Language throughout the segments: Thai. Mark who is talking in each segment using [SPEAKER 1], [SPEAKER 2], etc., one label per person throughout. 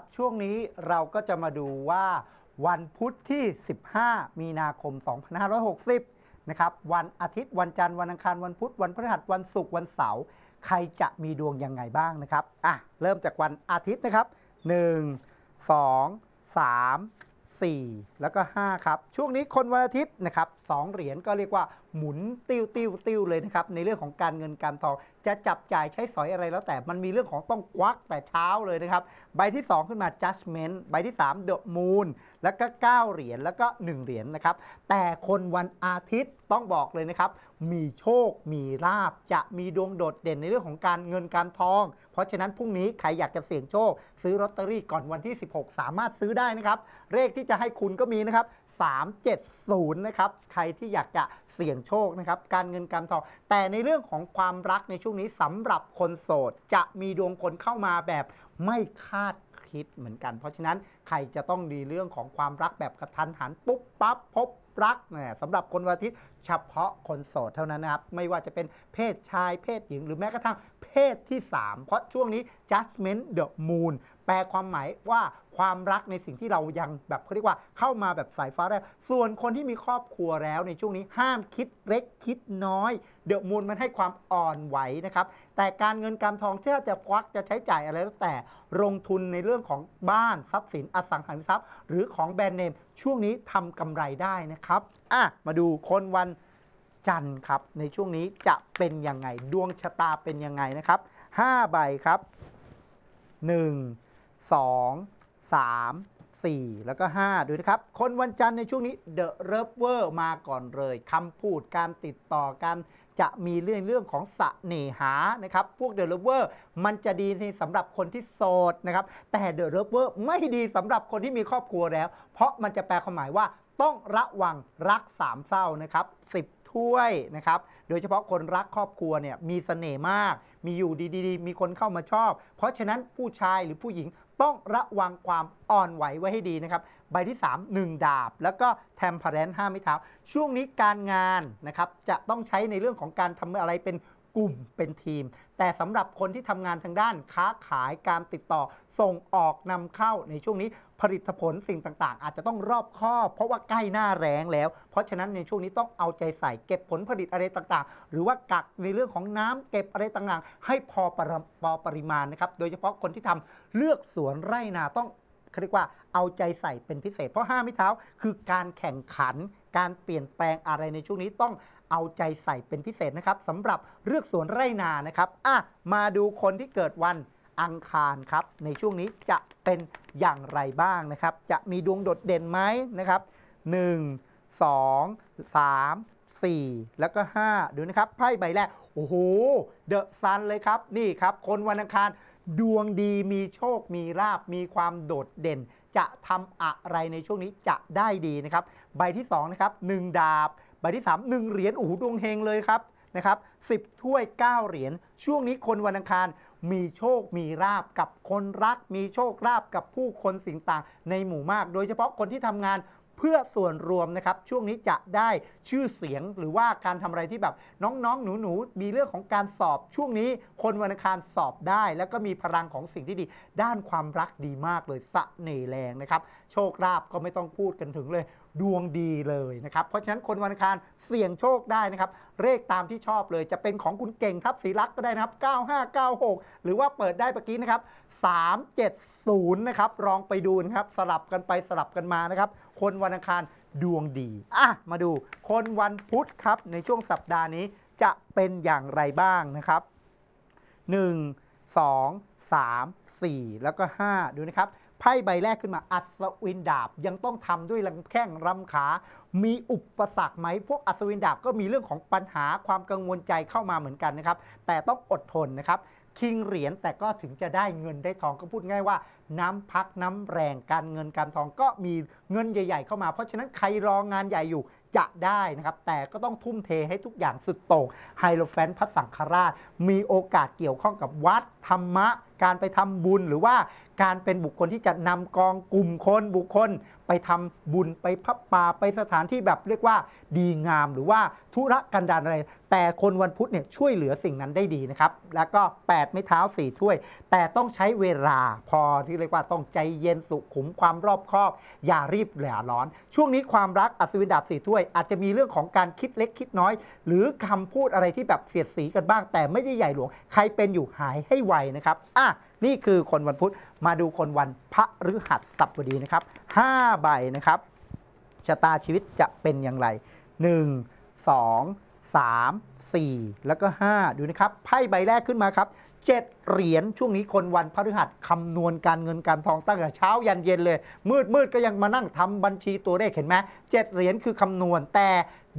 [SPEAKER 1] ับช่วงนี้เราก็จะมาดูว่า วันพุธที่ 15 มีนาคม 2560 นะครับ วันอาทิตย์ วันจันทร์ วันอังคาร วันพุธ วันพฤหัสวันศุกร์ วันเสาร์ ใครจะมีดวงยังไงบ้างนะครับ อ่ะ เริ่มจากวันอาทิตย์นะครับ 1 2 3 4แล้วก็ 5 ครับ ช่วงนี้คนวันอาทิตย์นะครับสเหรียญก็เรียกว่าหมุนติ้วติ้วติ้วเลยนะครับ ในเรื่องของการเงินการทอง จะจับจ่ายใช้สอยอะไรแล้วแต่มันมีเรื่องของต้องควักแต่เช้าเลยนะครับ ใบที่ 2 ขึ้นมา judgment ใบที่ 3 the moon แล้วก็ 9 เหรียญแล้วก็1เหรียญนะครับแต่คนวันอาทิตย์ต้องบอกเลยนะครับ มีโชค มีลาบ จะมีดวงโดดเด่นในเรื่องของการเงินการทอง เพราะฉะนั้นพรุ่งนี้ใครอยากจะเสี่ยงโชค ซื้อลอตเตอรี่ก่อนวันที่ 16 สามารถซื้อได้นะครับ เลขที่จะให้คุณก็มีนะครับ370นะครับ ใครที่อยากจะเสี่ยงโชคนะครับการเงินการทอง แต่ในเรื่องของความรักในช่วงนี้สำหรับคนโสดจะมีดวงคนเข้ามาแบบไม่คาดคิดเหมือนกัน เพราะฉะนั้นใครจะต้องดีเรื่องของความรักแบบกระทันหัน ปุ๊บปั๊บพบรักนยสำหรับคนวันอาทิตย์เฉพาะคนโสดเท่านั้นนะครับไม่ว่าจะเป็นเพศชายเพศหญิงหรือแม้กระทั่งเพศที่ 3 เพราะช่วงนี้ judgment the moon แปลความหมายว่าความรักในสิ่งที่เรายังแบบเขาเรียกว่าเข้ามาแบบสายฟ้าแรก ส่วนคนที่มีครอบครัวแล้วในช่วงนี้ห้ามคิดเล็กคิดน้อยเดือดมูลมันให้ความอ่อนไหวนะครับ แต่การเงินการทองที่จะควักจะใช้จ่ายอะไรแล้วแต่ลงทุนในเรื่องของบ้านทรัพย์สินอสังหาริมทรัพย์ หรือของแบรนด์เนมช่วงนี้ทำกำไรได้นะครับอ่ะมาดูคนวันจันทร์ครับ ในช่วงนี้จะเป็นยังไงดวงชะตาเป็นยังไงนะครับ 5 ใบครับ 1 2 3 4 แล้วก็ 5ดูนะครับ คนวันจันทร์ในช่วงนี้เดอะเริฟเวอร์มาก่อนเลยคำพูดการติดต่อกันจะมีเรื่องเรื่องของสะเนหานะครับ พวกเดอะเลิฟเวอร์มันจะดีสำหรับคนที่โสดนะครับ แต่เดอะเลิฟเวอร์ไม่ดีสำหรับคนที่มีครอบครัวแล้ว เพราะมันจะแปลความหมายว่าต้องระวังรักสามเศร้านะครับ10ถ้วยนะครับ โดยเฉพาะคนรักครอบครัวเนี่ย มีสเสน่ห์มาก มีอยู่ดีๆ มีคนเข้ามาชอบ เพราะฉะนั้นผู้ชายหรือผู้หญิงต้องระวังความอ่อนไหวไว้ให้ดีนะครับ ใบที่ 3 1 ดาบแล้วก็แทมเพลนห้าไม้เท้าช่วงนี้การงานนะครับ จะต้องใช้ในเรื่องของการทำอะไรเป็นกลุ่มเป็นทีม แต่สำหรับคนที่ทำงานทางด้านค้าขายการติดต่อส่งออกนำเข้าในช่วงนี้ผลิตผลสิ่งต่างๆ อาจจะต้องรอบคอบเพราะว่าใกล้หน้าแรงแล้ว เพราะฉะนั้นในช่วงนี้ต้องเอาใจใส่เก็บผลผลิตอะไรต่างๆ หรือว่ากักในเรื่องของน้ำเก็บอะไรต่างๆให้พอปรปอปริมาณนะครับ โดยเฉพาะคนที่ทำเลือกสวนไร่นาต้องเรียกว่าเอาใจใส่เป็นพิเศษเพราะห้ามิเท้าคือการแข่งขันการเปลี่ยนแปลงอะไรในช่วงนี้ต้องเอาใจใส่เป็นพิเศษนะครับสำหรับเลือกสวนไร่นานะครับอ่ะมาดูคนที่เกิดวันอังคารครับ ในช่วงนี้จะเป็นอย่างไรบ้างนะครับ จะมีดวงโดดเด่นไหมนะครับ 1 2 3 4 แล้วก็5ดูนะครับไพ่ใบแรกโอ้โหเดอะซันเลยครับนี่ครับ คนวันอังคารดวงดีมีโชคมีลาบมีความโดดเด่น จะทำอะไรในช่วงนี้จะได้ดีนะครับ ใบที่2นะครับ1ดาบใบที่3 1เหรียญโอ้โหดวงเฮงเลยครับนะครับสิบถ้วย9 เหรียญช่วงนี้คนวันอังคารมีโชคมีราบกับคนรัก มีโชค ราบกับผู้คนสิ่งต่างในหมู่มาก โดยเฉพาะคนที่ทำงานเพื่อส่วนรวมนะครับ ช่วงนี้จะได้ชื่อเสียงหรือว่าการทำอะไรที่แบบน้องๆ หนูๆมีเรื่องของการสอบ ช่วงนี้คนวันอังคารสอบได้ แล้วก็มีพลังของสิ่งที่ดี ด้านความรักดีมากเลยสะเน่แรงนะครับโชคราบก็ไม่ต้องพูดกันถึงเลยดวงดีเลยนะครับ เพราะฉะนั้นคนวันอังคารเสี่ยงโชคได้นะครับเลขตามที่ชอบเลย จะเป็นของคุณเก่งทับศรีรักก็ได้นะครับ 9596 หรือว่าเปิดได้เมื่อกี้นะครับ 370 นะครับ ลองไปดูนะครับ สลับกันไปสลับกันมานะครับ คนวันอังคารดวงดี อ่ะ มาดูคนวันพุธครับ ในช่วงสัปดาห์นี้จะเป็นอย่างไรบ้างนะครับ 1 2 3 4 แล้วก็ 5 ดูนะครับไพ่ใบแรกขึ้นมาอัศวินดาบ ยังต้องทำด้วยลังแข้งรำขา มีอุปสรรคไหมพวกอัศวินดาบก็มีเรื่องของปัญหาความกังวลใจเข้ามาเหมือนกันนะครับ แต่ต้องอดทนนะครับคิงเหรียญแต่ก็ถึงจะได้เงินได้ทองก็พูดง่ายว่าน้ำพักน้ำแรงการเงินการทองก็มีเงินใหญ่ๆ เข้ามา เพราะฉะนั้นใครรองงานใหญ่อยู่จะได้นะครับ แต่ก็ต้องทุ่มเทให้ทุกอย่างสุดโต่งไฮโลแฟนพระสังฆราช มีโอกาสเกี่ยวข้องกับวัดธรรมะ การไปทำบุญหรือว่าการเป็นบุคคลที่จะนำกองกลุ่มคนบุคคล ไปทำบุญไปพับป่าไปสถานที่แบบเรียกว่า ดีงาม หรือว่าธุระกันดารอะไร แต่คนวันพุธเนี่ยช่วยเหลือสิ่งนั้นได้ดีนะครับแล้วก็8ไม้เท้า4ถ้วย แต่ต้องใช้เวลาพอที่เรียกว่าต้องใจเย็นสุขุมความรอบคอบ อย่ารีบแหล่ร้อน ช่วงนี้ความรักอัศวินดาบสีถ้วย อาจจะมีเรื่องของการคิดเล็กคิดน้อย หรือคำพูดอะไรที่แบบเสียดสีกันบ้างแต่ไม่ได้ใหญ่หลวง ใครเป็นอยู่หายให้ไวนะครับ อ่ะ นี่คือคนวันพุธมาดูคนวันพระฤหัสับดีนะครับ 5 ใบนะครับ ชะตาชีวิตจะเป็นอย่างไร 1 2 3 4แล้วก็ 5 ดูนะครับไพ่ใบแรกขึ้นมาครับ7เหรียญช่วงนี้คนวันพฤหัสคำนวณการเงินการทองตั้งแต่เช้ายันเย็นเลย มืดมืดก็ยังมานั่งทำบัญชีตัวเลขเห็นไหมเจ็ดเหรียญคือคำนวณแต่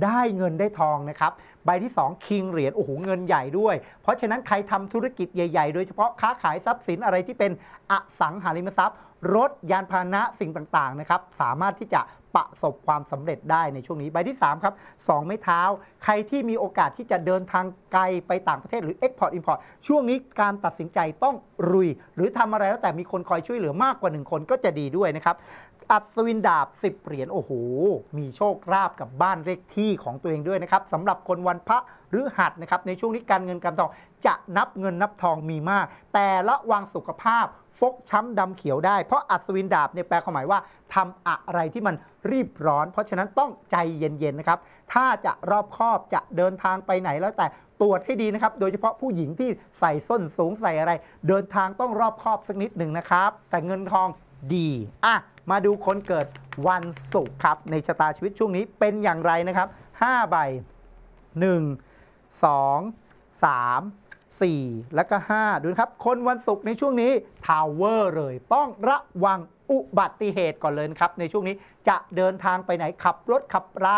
[SPEAKER 1] ได้เงินได้ทองนะครับใบที่2คิงเหรียญโอ้โหเงินใหญ่ด้วยเพราะฉะนั้นใครทำธุรกิจใหญ่ๆโดยเฉพาะค้าขายทรัพย์สินอะไรที่เป็นอสังหาริมทรัพย์ รถยานพาหนะสิ่งต่างๆนะครับสามารถที่จะประสบความสำเร็จได้ในช่วงนี้ ใบที่ 3 ครับ2ไม้เท้า ใครที่มีโอกาสที่จะเดินทางไกล ไปต่างประเทศหรือ Export Import ช่วงนี้การตัดสินใจต้องรุย หรือทำอะไรแล้วแต่มีคนคอยช่วยเหลือมากกว่า 1 คนก็จะดีด้วยนะครับัดสวินดาบ 10 เหรียญโอ้โหมีโชคราบกับบ้านเลขที่ของตัวเองด้วยนะครับสำหรับคนวันพระหรือหัดนะครับในช่วงนี้การเงินการทองจะนับเงินนับทองมีมาก แต่ระวังสุขภาพฟกช้ำดำเขียวได้เพราะอัศวินดาบเนี่ยแปลความหมายว่าทำอะไรที่มันรีบร้อน เพราะฉะนั้นต้องใจเย็นๆ นะครับ ถ้าจะรอบคอบจะเดินทางไปไหนแล้ว แต่ตรวจให้ดีนะครับ โดยเฉพาะผู้หญิงที่ใส่ส้นสูงใส่อะไร เดินทางต้องรอบคอบสักนิดหนึ่งนะครับ แต่เงินทองดีอ่ะมาดูคนเกิดวันศุกร์ครับในชะตาชีวิตช่วงนี้เป็นอย่างไรนะครับ 5 ใบ 1 2 3 4 แล้วก็ 5 ดูครับ คนวันศุกร์ในช่วงนี้ทาวเวอร์เลย ต้องระวังอุบัติเหตุก่อนเลยครับ ในช่วงนี้จะเดินทางไปไหน ขับรถ ขับรา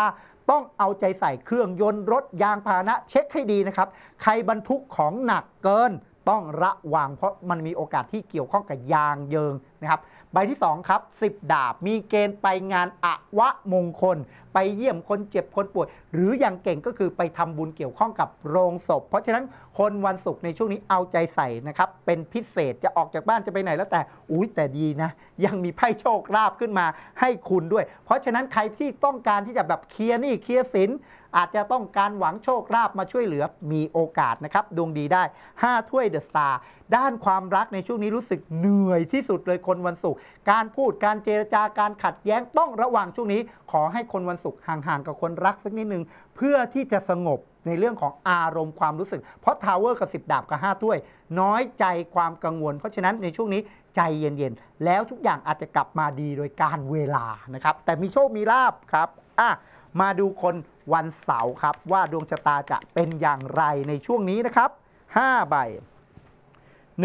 [SPEAKER 1] ต้องเอาใจใส่เครื่องยนต์รถยางพาหนะเช็คให้ดีนะครับ ใครบรรทุกของหนักเกินต้องระวังเพราะมันมีโอกาสที่เกี่ยวข้องกับยางเยิงนะครับ ใบที่ 2 ครับ 10 ดาบมีเกณฑ์ไปงานอะวะมงคล ไปเยี่ยมคนเจ็บคนป่วย หรืออย่างเก่งก็คือไปทำบุญเกี่ยวข้องกับโรงศพ เพราะฉะนั้นคนวันศุกร์ในช่วงนี้เอาใจใส่นะครับ เป็นพิเศษจะออกจากบ้านจะไปไหนแล้วแต่ อุ้ยแต่ดีนะ ยังมีไพ่โชคลาภขึ้นมาให้คุณด้วย เพราะฉะนั้นใครที่ต้องการที่จะแบบเคลียร์นี่เคลียร์สินอาจจะต้องการหวังโชคลาภมาช่วยเหลือมีโอกาสนะครับ ดวงดีได้ 5 ถ้วยเดอะสตาร์ด้านความรักในช่วงนี้รู้สึกเหนื่อยที่สุดเลย คนวันศุกร์การพูดการเจรจาการขัดแย้งต้องระวังช่วงนี้ ขอให้คนวันศุกร์ห่างๆกับคนรักสักนิดนึง เพื่อที่จะสงบในเรื่องของอารมณ์ความรู้สึก เพราะทาวเวอร์กับสิบดาบกับห้าถ้วย น้อยใจความกังวล เพราะฉะนั้นในช่วงนี้ใจเย็นๆแล้วทุกอย่างอาจจะกลับมาดีโดยการเวลานะครับแต่มีโชคมีลาบครับอ่ะมาดูคนวันเสาร์ครับว่าดวงชะตาจะเป็นอย่างไรในช่วงนี้นะครับ 5 ใบ 1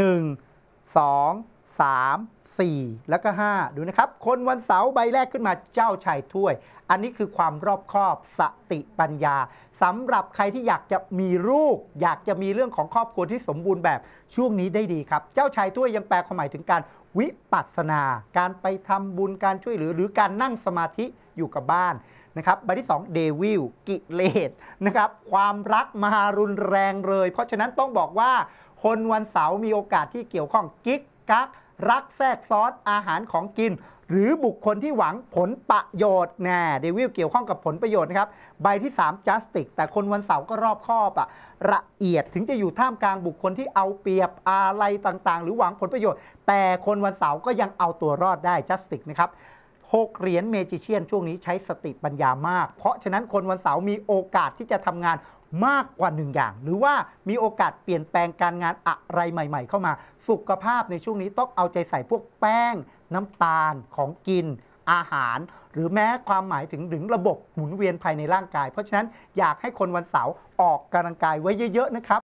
[SPEAKER 1] 2 3 4 แล้วก็5ดูนะครับคนวันเสาร์ใบแรกขึ้นมาเจ้าชายถ้วย อันนี้คือความรอบคอบสติปัญญาสำหรับใครที่อยากจะมีลูกอยากจะมีเรื่องของครอบครัวที่สมบูรณ์แบบ ช่วงนี้ได้ดีครับ เจ้าชายถ้วยยังแปลความหมายถึงการวิปัสสนาการไปทำบุญการช่วยเหลือหรือการนั่งสมาธิอยู่กับบ้านนะครับใบที่2เดวิลกิเลสนะครับความรักมหารุนแรงเลย เพราะฉะนั้นต้องบอกว่าคนวันเสาร์มีโอกาสที่เกี่ยวข้องกิ๊กกักรักแทรกซ้อนอาหารของกิน หรือบุคคลที่หวังผลประโยชน์แน่เดวิลเกี่ยวข้องกับผลประโยชน์นะครับ ใบที่3 justice แต่คนวันเสาร์ก็รอบคอบอะละเอียดถึงจะอยู่ท่ามกลางบุคคลที่เอาเปรียบอะไรต่างๆหรือหวังผลประโยชน์ แต่คนวันเสาร์ก็ยังเอาตัวรอดได้ justice นะครับหกเหรียญเมจิเชียน ช่วงนี้ใช้สติปัญญามาก เพราะฉะนั้นคนวันเสาร์มีโอกาสที่จะทำงานมากกว่าหนึ่งอย่างหรือว่ามีโอกาสเปลี่ยนแปลงการงานอะไรใหม่ๆ เข้ามาสุขภาพในช่วงนี้ต้องเอาใจใส่พวกแป้ง น้ำตาลของกิน อาหาร หรือแม้ความหมายถึงถึงระบบหมุนเวียนภายในร่างกาย เพราะฉะนั้นอยากให้คนวันเสาร์ออกกำลังกายไว้เยอะๆนะครับ